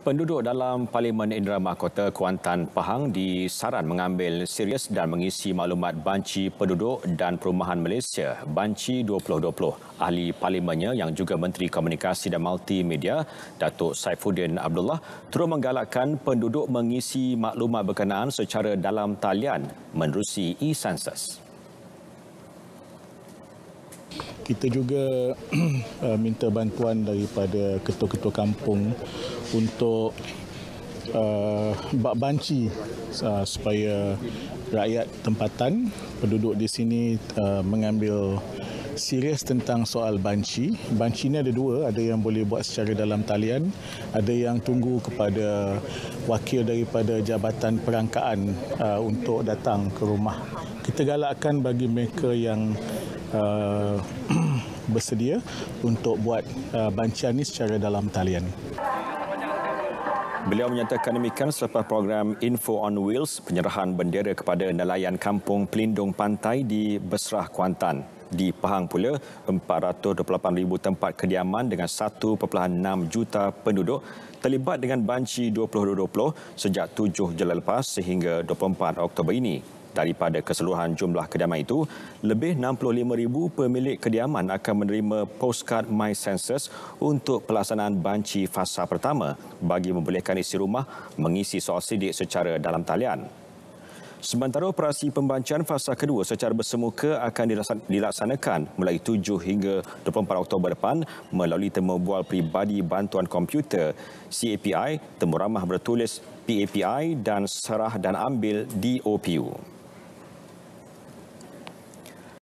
Penduduk dalam Parlimen Indra Mahkota Kuantan Pahang disaran mengambil serius dan mengisi maklumat banci penduduk dan perumahan Malaysia Banci 2020. Ahli parlimennya yang juga Menteri Komunikasi dan Multimedia Datuk Saifuddin Abdullah terus menggalakkan penduduk mengisi maklumat berkenaan secara dalam talian menerusi e-census kita juga uh, minta bantuan daripada ketua-ketua kampung untuk uh, bak banci uh, supaya rakyat tempatan penduduk di sini uh, mengambil serius tentang soal banci. Banci ni ada dua, ada yang boleh buat secara dalam talian, ada yang tunggu kepada wakil daripada jabatan perangkaan uh, untuk datang ke rumah. Kita galakkan bagi mereka yang uh, bersedia untuk buat uh, bancian ini secara dalam talian. Beliau menyatakan demikian selepas program Info on Wheels penyerahan bendera kepada nelayan kampung pelindung pantai di Besrah, Kuantan. Di Pahang pula, 428,000 tempat kediaman dengan 1.6 juta penduduk terlibat dengan banci 2020 sejak 7 Julai lepas sehingga 24 Oktober ini. Daripada keseluruhan jumlah kediaman itu, lebih 65,000 pemilik kediaman akan menerima postcard My Census untuk pelaksanaan banci fasa pertama bagi membolehkan isi rumah mengisi soal sidik secara dalam talian. Sementara operasi pembancian fasa kedua secara bersemuka akan dilaksanakan mulai 7 hingga 24 Oktober depan melalui temubual peribadi bantuan komputer CAPI, temuramah bertulis PAPI dan serah dan ambil DOPU.